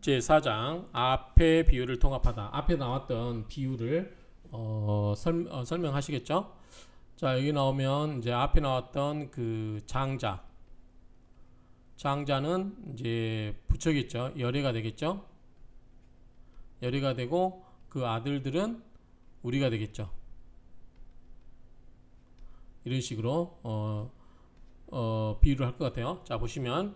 제4장 앞에 비율을 통합하다. 앞에 나왔던 비율을 어, 설, 어, 명하시겠죠 자, 여기 나오면 이제 앞에 나왔던 그 장자. 장자는 이제 부처겠죠. 열애가 되겠죠. 열애가 되고 그 아들들은 우리가 되겠죠. 이런 식으로 어, 어 비유를 할것 같아요. 자, 보시면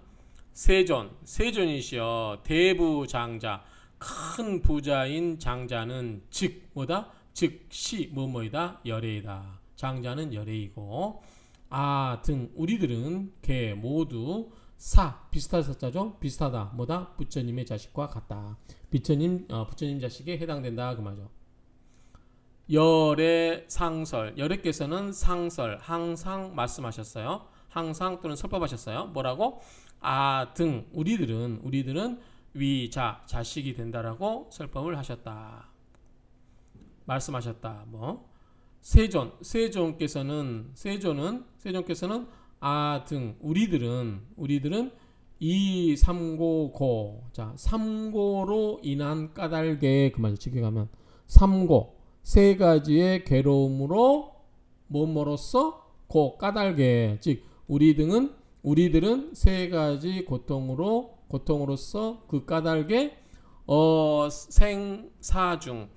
세존, 세존이시여 대부장자, 큰 부자인 장자는 즉 뭐다? 즉시 뭐뭐이다? 열애이다. 장자는 열애이고 아 등 우리들은 개 모두 사 비슷한 사자죠? 비슷하다. 뭐다? 부처님의 자식과 같다. 부처님 어, 부처님 자식에 해당된다 그 말이죠. 열애 상설 열애께서는 상설 항상 말씀하셨어요. 항상 또는 설법하셨어요. 뭐라고? 아등 우리들은 우리들은 위자 자식이 된다라고 설법을 하셨다. 말씀하셨다. 뭐 세존 세존께서는 세존은 세존께서는 아 등 우리들은 우리들은 이 삼고고 자 삼고로 인한 까닭에 그말 지게 가면 삼고 세 가지의 괴로움으로 뭐뭐로써 고 까닭에 즉 우리 등은 우리들은 세 가지 고통으로 고통으로서 그 까닭에 어 생사중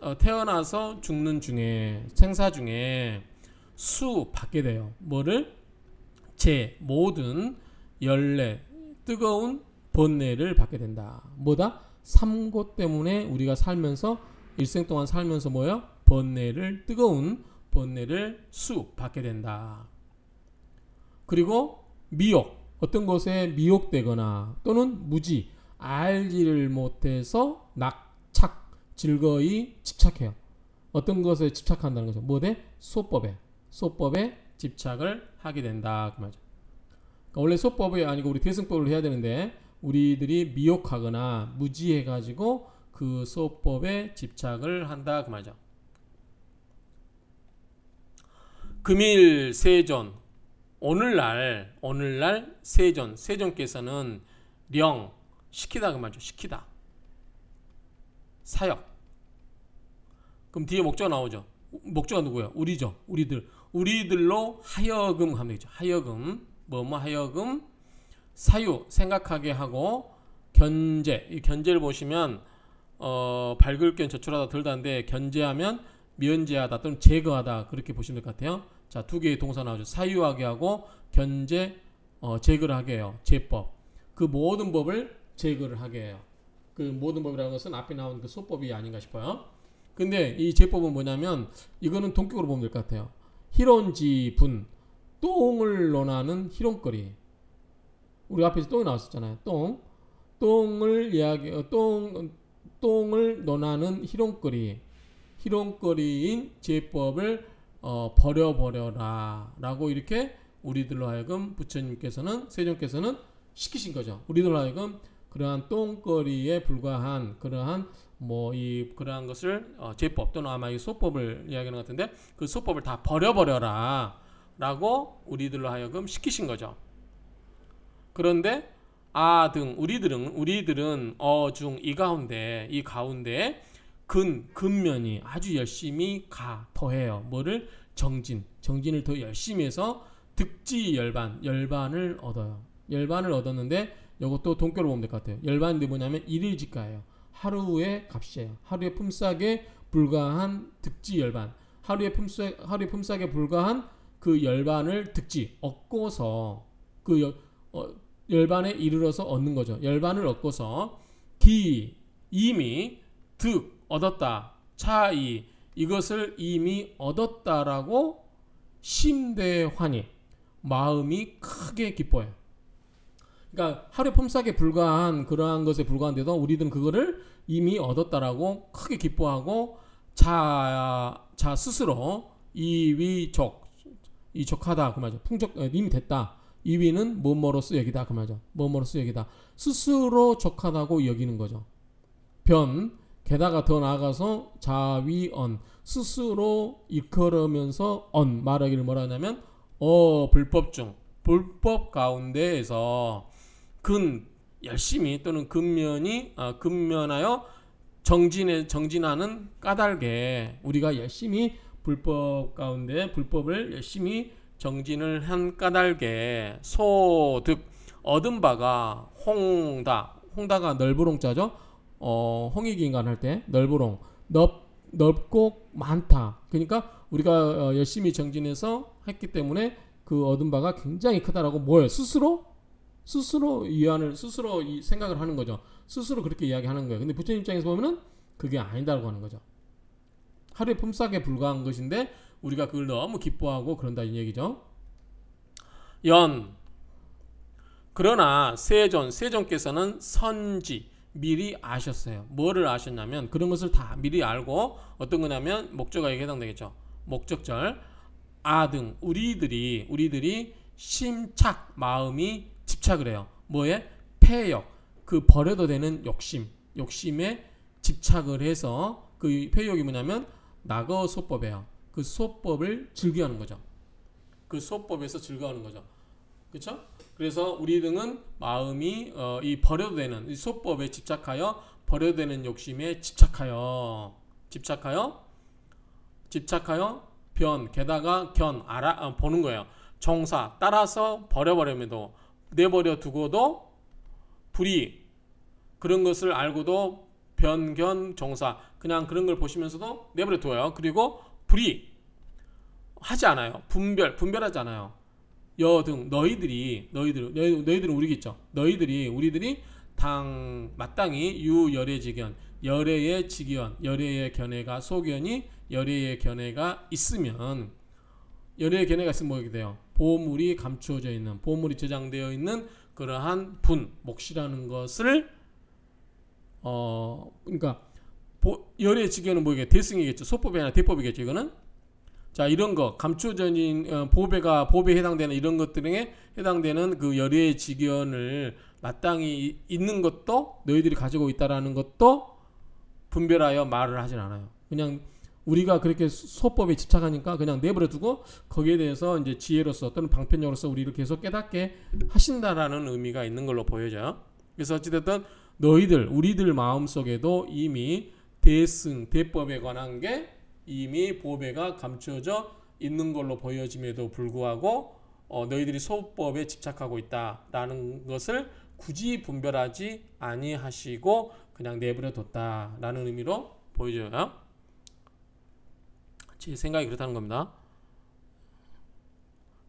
어, 태어나서 죽는 중에 생사 중에 수 받게 돼요. 뭐를 제 모든 열내 뜨거운 번뇌를 받게 된다. 뭐다? 삼고 때문에 우리가 살면서 일생 동안 살면서 뭐요? 번뇌를 뜨거운 번뇌를 수 받게 된다. 그리고 미혹 어떤 것에 미혹되거나 또는 무지 알지를 못해서 낙착 즐거이 집착해요. 어떤 것에 집착한다는 거죠. 뭐대? 소법에 소법에 집착을 하게 된다 그 말이죠. 그러니까 원래 소법이 아니고 우리 대승법을 해야 되는데 우리들이 미혹하거나 무지해 가지고 그 소법에 집착을 한다 그 말이죠. 금일 세존 오늘날 오늘날 세존 세존께서는 령 시키다 그 말이죠. 시키다 사역 그럼 뒤에 목적 나오죠. 목적가 누구예요 우리죠. 우리들 우리들로 하여금 하면 되죠. 하여금 뭐뭐 뭐 하여금 사유 생각하게 하고 견제 이 견제를 보시면 어, 밝을 견 저출하다 들다는데 견제하면 면제하다 또는 제거하다 그렇게 보시면 될 것 같아요. 자, 두 개의 동사 나오죠. 사유하게 하고 견제, 어, 제거를 하게 해요. 제법. 그 모든 법을 제거를 하게 해요. 그 모든 법이라는 것은 앞에 나온 그 소법이 아닌가 싶어요. 근데 이 제법은 뭐냐면 이거는 동격으로 보면 될 것 같아요. 희론지 분 똥을 논하는 희롱거리. 우리 앞에서 똥이 나왔었잖아요. 똥. 똥을 이야기 어, 똥 똥을 논하는 희롱거리. 희롱거리인 제법을 어, 버려버려라 라고 이렇게 우리들로 하여금 부처님께서는 세종께서는 시키신 거죠. 우리들로 하여금 그러한 똥거리에 불과한 그러한 뭐 이 그러한 것을 어, 제법 또는 아마 이 소법을 이야기하는 것 같은데 그 소법을 다 버려버려라 라고 우리들로 하여금 시키신 거죠. 그런데 아 등 우리들은 우리들은 어 중 이 가운데 이 가운데 근, 근면이 아주 열심히 가, 더해요. 뭐를? 정진. 정진을 더 열심히 해서 득지 열반, 열반을 얻어요. 열반을 얻었는데 이것도 동결로 보면 될 것 같아요. 열반이 뭐냐면 일일지가예요. 하루의 값이에요. 하루의 품삯에 불과한 득지 열반. 하루의 품삯 하루의 품삯에 불과한 그 열반을 득지 얻고서 그 여, 어, 열반에 이르러서 얻는 거죠. 열반을 얻고서 기 이미 득 얻었다. 차이 이것을 이미 얻었다라고 심대환이 마음이 크게 기뻐요. 그러니까 하루 품삯에 불과한 그러한 것에 불과한데도 우리들은 그거를 이미 얻었다라고 크게 기뻐하고 자, 자 스스로 이위적 이적하다 그 말이죠. 풍적 어, 이미 됐다. 이위는 뭐뭐로서 여기다 그 말이죠. 뭐뭐로서 여기다. 스스로 적하다고 여기는 거죠. 변 게다가 더 나아가서 자위언 스스로 이끌으면서언 말하기를 뭐라 하냐면 어 불법 중 불법 가운데에서 근 열심히 또는 근면이 아, 근면하여 정진에 정진하는 까닭에 우리가 열심히 불법 가운데 불법을 열심히 정진을 한 까닭에 소득 얻은 바가 홍다 홍다가 넓은 롱자죠 어, 홍익인간 할때 넓으롱 넓 넓고 많다. 그러니까 우리가 어, 열심히 정진해서 했기 때문에 그 얻은 바가 굉장히 크다라고 뭐예요? 스스로 스스로 이해하는 스스로 이 생각을 하는 거죠. 스스로 그렇게 이야기하는 거예요. 근데 부처님 입장에서 보면은 그게 아니다라고 하는 거죠. 하루의 품삯에 불과한 것인데 우리가 그걸 너무 기뻐하고 그런다 는 얘기죠. 연 그러나 세존 세존께서는 선지 미리 아셨어요. 뭐를 아셨냐면 그런 것을 다 미리 알고 어떤 거냐면 목적어에 해당되겠죠. 목적절 아등 우리들이 우리들이 심착 마음이 집착을 해요. 뭐에 폐역 그 버려도 되는 욕심 욕심에 집착을 해서 그 폐역이 뭐냐면 낙어 소법이에요. 그 소법을 즐겨하는 거죠. 그 소법에서 즐겨하는 거죠. 그렇죠? 그래서 우리 등은 마음이 어, 이 버려도 되는 이 소법에 집착하여 버려도 되는 욕심에 집착하여 집착하여 집착하여 변 게다가 견 알아 아, 보는 거예요. 정사 따라서 버려버려면도 내버려 두고도 불이 그런 것을 알고도 변견 정사 그냥 그런 걸 보시면서도 내버려 두어요. 그리고 불이 하지 않아요. 분별 분별하지 않아요. 여등 너희들이 너희들 너희, 너희들은 우리겠죠 너희들이 우리들이 당 마땅히 유열애지견 열애의 지견 열애의 견해가 소견이 열애의 견해가 있으면 열애의 견해가 있으면 뭐게 돼요 보물이 감추어져 있는 보물이 저장되어 있는 그러한 분 몫이라는 것을 어 그러니까 열의 지견은 뭐겠 대승이겠죠 소법이 아니라 대법이겠죠 이거는 자 이런 거감추어인 어, 보배가 보배에 해당되는 이런 것들에 해당되는 그 열의의 직연을 마땅히 있는 것도 너희들이 가지고 있다라는 것도 분별하여 말을 하진 않아요. 그냥 우리가 그렇게 소법에 집착하니까 그냥 내버려 두고 거기에 대해서 이제 지혜로서 또는 방편력으로서 우리를 계속 깨닫게 하신다라는 의미가 있는 걸로 보여져요. 그래서 어찌됐든 너희들 우리들 마음속에도 이미 대승 대법에 관한 게 이미 보배가감추어져 있는 걸로 보여짐에도 불구하고 어, 너희들이 소법에 집착하고 있다라는 것을 굳이 분별하지 아니하시고 그냥 내버려 뒀다라는 의미로 보여줘요제 생각이 그렇다는 겁니다.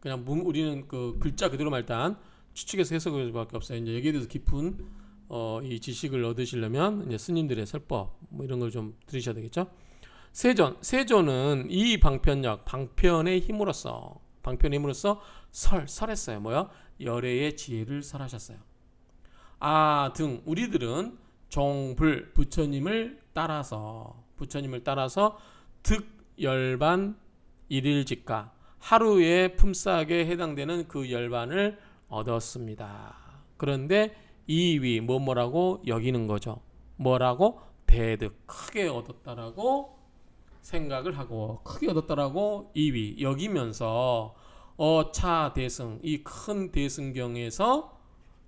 그냥 우리는 그 글자 그대로만 단 추측해서 해석할 수밖에 없어요. 이제 여기에 대해서 깊은 어, 이 지식을 얻으시려면 이제 스님들의 설법 뭐 이런 걸 좀 들으셔야 되겠죠. 세존, 세존은 이 방편력, 방편의 힘으로써, 방편의 힘으로써 설, 설했어요. 뭐야? 열애의 지혜를 설하셨어요. 아, 등, 우리들은 정불, 부처님을 따라서, 부처님을 따라서 득, 열반, 일일직가, 하루에 품삯에 해당되는 그 열반을 얻었습니다. 그런데 이위, 뭐뭐라고 여기는 거죠. 뭐라고? 대득, 크게 얻었다라고 생각을 하고 크게 얻었다라고 2위 여기면서 어차 대승 이 큰 대승경에서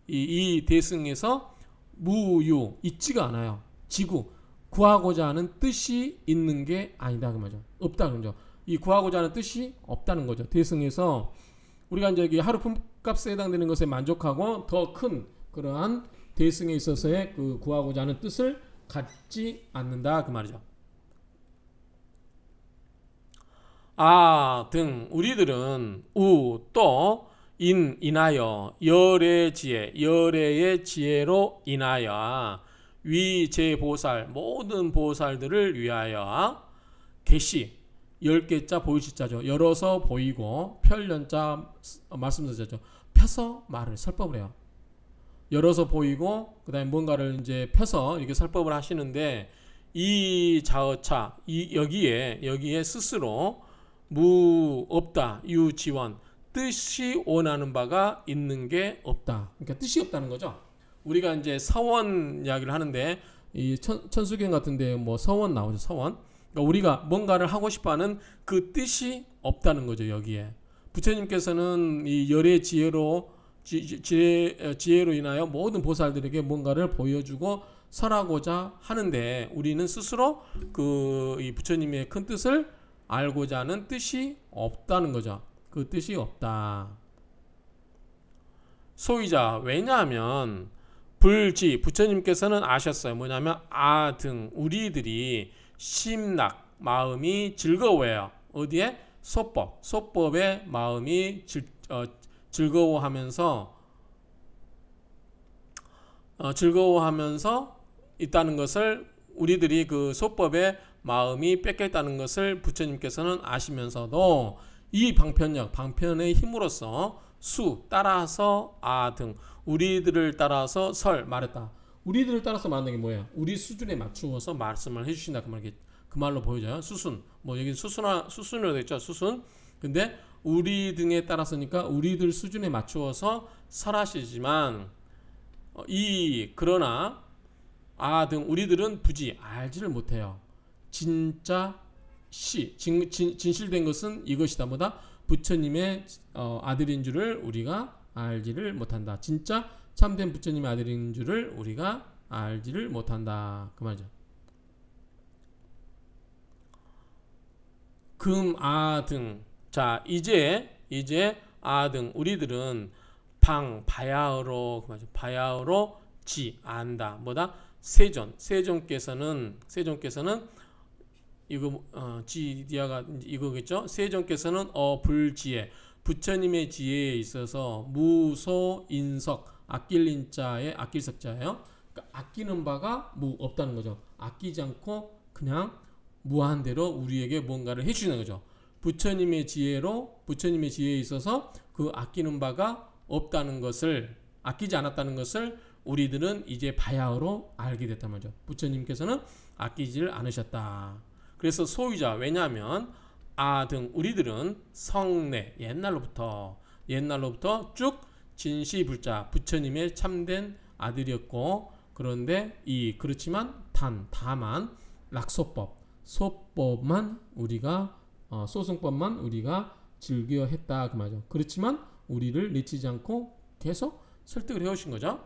이, 이 대승에서 무유 있지가 않아요. 지구 구하고자 하는 뜻이 있는 게 아니다 그 말이죠. 없다 그죠. 이 구하고자 하는 뜻이 없다는 거죠. 대승에서 우리가 이제 하루 품값에 해당되는 것에 만족하고 더 큰 그러한 대승에 있어서의 그 구하고자 하는 뜻을 갖지 않는다 그 말이죠. 아등 우리들은 우 또 인 인하여 열의 지혜 열의 지혜로 인하여 위제보살 모든 보살들을 위하여 개시 열개자 보이시자죠. 열어서 보이고 펼련자 말씀드렸죠. 펴서 말을 설법을 해요. 열어서 보이고 그다음에 뭔가를 이제 펴서 이렇게 설법을 하시는데 이 자어차 이 여기에 여기에 스스로 무 없다 유지원 뜻이 원하는 바가 있는 게 없다. 그러니까 뜻이 없다는 거죠. 우리가 이제 서원 이야기를 하는데 이 천, 수경 같은데 뭐 서원 나오죠 서원. 그러니까 우리가 뭔가를 하고 싶어하는 그 뜻이 없다는 거죠 여기에. 부처님께서는 이 열의 지혜로 지, 혜 어, 지혜로 인하여 모든 보살들에게 뭔가를 보여주고 설하고자 하는데 우리는 스스로 그 이 부처님의 큰 뜻을 알고자 하는 뜻이 없다는 거죠. 그 뜻이 없다. 소유자 왜냐하면 불지 부처님께서는 아셨어요. 뭐냐면 아등 우리들이 심락 마음이 즐거워요. 어디에 소법 소법의 마음이 즐, 어, 즐거워하면서 어, 즐거워하면서 있다는 것을 우리들이 그 소법의 마음이 뺏겼다는 것을 부처님께서는 아시면서도 이 방편력, 방편의 힘으로써 수, 따라서 아 등 우리들을 따라서 설 말했다. 우리들을 따라서 말하는 게 뭐야? 우리 수준에 맞추어서 말씀을 해주신다 그 말이 그 말로 보여져요. 수순 뭐 여기 수순화 수순으로 되죠 수순. 근데 우리 등에 따라서니까 우리들 수준에 맞추어서 설하시지만 어, 이 그러나 아 등 우리들은 부지 알지를 못해요. 진짜 시 진, 진, 실된 것은 이것이다 보다 부처님의 어, 아들인 줄을 우리가 알지를 못한다. 진짜 참된 부처님의 아들인 줄을 우리가 알지를 못한다. 그 말이죠. 금, 아, 등. 자, 이제, 이제, 아, 등. 우리들은 방, 바야흐로, 맞죠. 그 바야흐로 지, 안다. 뭐다? 세존. 세존께서는, 세존께서는 이거 어, 지디아가 이거겠죠. 세종께서는 어불지에 부처님의 지혜에 있어서 무소인석 아낄린 자의 아낄석자예요. 그러니까 아끼는 바가 뭐 없다는 거죠. 아끼지 않고 그냥 무한대로 우리에게 뭔가를 해주는 거죠. 부처님의 지혜로 부처님의 지혜에 있어서 그 아끼는 바가 없다는 것을 아끼지 않았다는 것을 우리들은 이제 바야흐로 알게 됐단 말이죠. 부처님께서는 아끼지 않으셨다. 그래서 소유자 왜냐하면 아등 우리들은 성내 옛날로부터 옛날로부터 쭉 진시불자 부처님의 참된 아들이었고 그런데 이 그렇지만 단 다만 낙소법 소법만 우리가 어, 소승법만 우리가 즐겨 했다 그 말이죠. 그렇지만 우리를 내치지 않고 계속 설득을 해오신 거죠.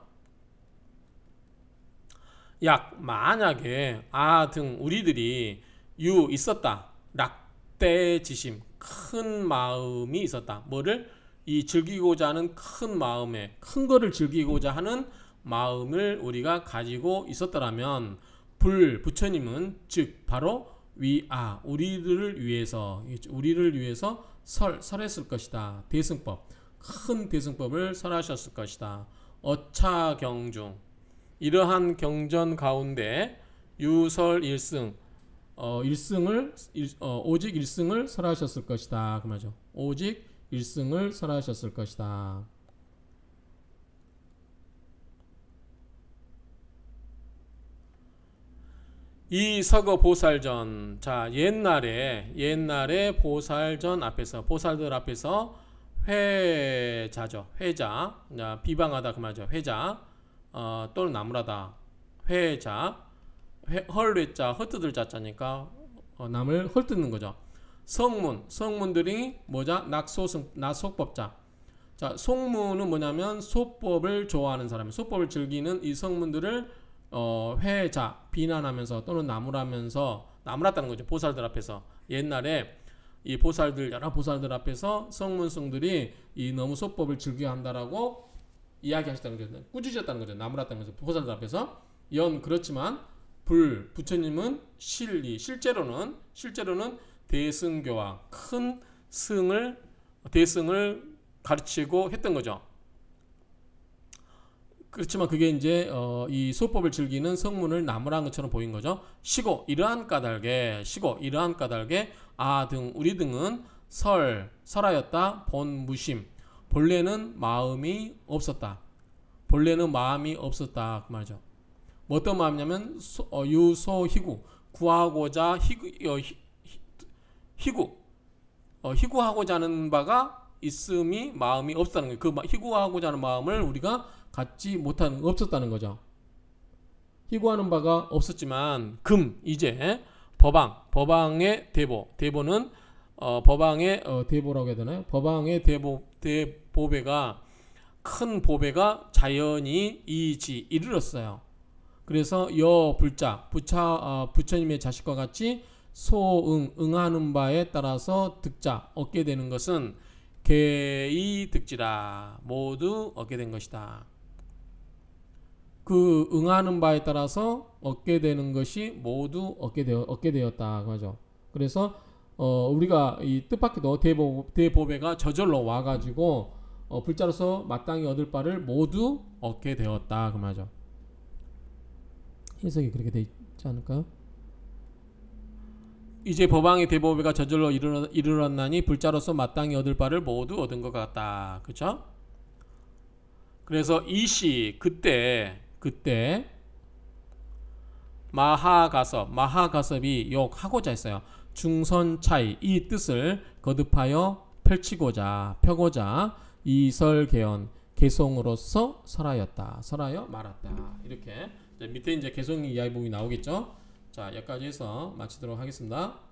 약 만약에 아등 우리들이 유 있었다. 낙대지심 큰 마음이 있었다. 뭐를 이 즐기고자 하는 큰 마음에 큰 거를 즐기고자 하는 마음을 우리가 가지고 있었더라면 불 부처님은 즉 바로 위아 우리를 위해서 우리를 위해서 설 설했을 것이다. 대승법 큰 대승법을 설하셨을 것이다. 어차경중 이러한 경전 가운데 유설일승 어, 일승을 일, 어, 오직 일승을 설하셨을 것이다. 그 말이죠. 오직 일승을 설하셨을 것이다. 이 서거 보살전 자 옛날에 옛날에 보살전 앞에서 보살들 앞에서 회자죠 회자 비방하다 그 말이죠 회자 어, 또는 나무라다 회자 헐로 자 헛뜯을 자자니까 어, 남을 헐뜯는 거죠. 성문 성문들이 뭐자 낙소성 낙속법자. 자 속문은 뭐냐면 소법을 좋아하는 사람, 소법을 즐기는 이 성문들을 어, 회자 비난하면서 또는 나무라면서 나무랐다는 거죠. 보살들 앞에서 옛날에 이 보살들 여러 보살들 앞에서 성문성들이 이 너무 소법을 즐겨 한다라고 이야기하셨다는 거죠. 꾸짖었다는 거죠. 나무랐다는 거죠. 보살들 앞에서 연 그렇지만 불 부처님은 실리 실제로는 실제로는 대승교와 큰 승을 대승을 가르치고 했던 거죠. 그렇지만 그게 이제 어, 이 소법을 즐기는 성문을 나무라는 것처럼 보인 거죠. 시고 이러한 까닭에 시고 이러한 까닭에 아 등 우리 등은 설 설하였다 본 무심 본래는 마음이 없었다 본래는 마음이 없었다 그 말이죠. 뭐 어떤 마음이냐면 소, 어, 유소희구 구하고자 희구 어, 희구 어, 희구하고자 하는 바가 있음이 마음이 없다는 거예요. 그 희구하고자 하는 마음을 우리가 갖지 못하는 없었다는 거죠. 희구하는 바가 없었지만 금 이제 법왕 법왕의 대보 대보는 어, 법왕의 어, 대보라고 해야 되나요? 법왕의 대보 대보배가 큰 보배가 자연히 이지 이르렀어요. 그래서 여 불자 부처 어, 부처님의 자식과 같이 소응 응하는 바에 따라서 득자 얻게 되는 것은 개의 득지라 모두 얻게 된 것이다. 그 응하는 바에 따라서 얻게 되는 것이 모두 얻게 되어 얻게 되었다 그죠 그래서 어, 우리가 이 뜻밖에도 대보, 대보배가 저절로 와가지고 어, 불자로서 마땅히 얻을 바를 모두 얻게 되었다 그말죠 해석이 그렇게 돼 있지 않을까요? 이제 법왕의 대법배가 저절로 이르렀, 나니 불자로서 마땅히 얻을 바를 모두 얻은 것 같다. 그렇 그래서 이 시 그때 그때 마하가섭 마하가섭이 욕하고자 했어요. 중선차이 이 뜻을 거듭하여 펼치고자 펴고자 이설개연 개성으로서 설하였다. 설하여 말았다. 이렇게 네, 밑에 이제 개성 이야기봉이 나오겠죠? 자, 여기까지 해서 마치도록 하겠습니다.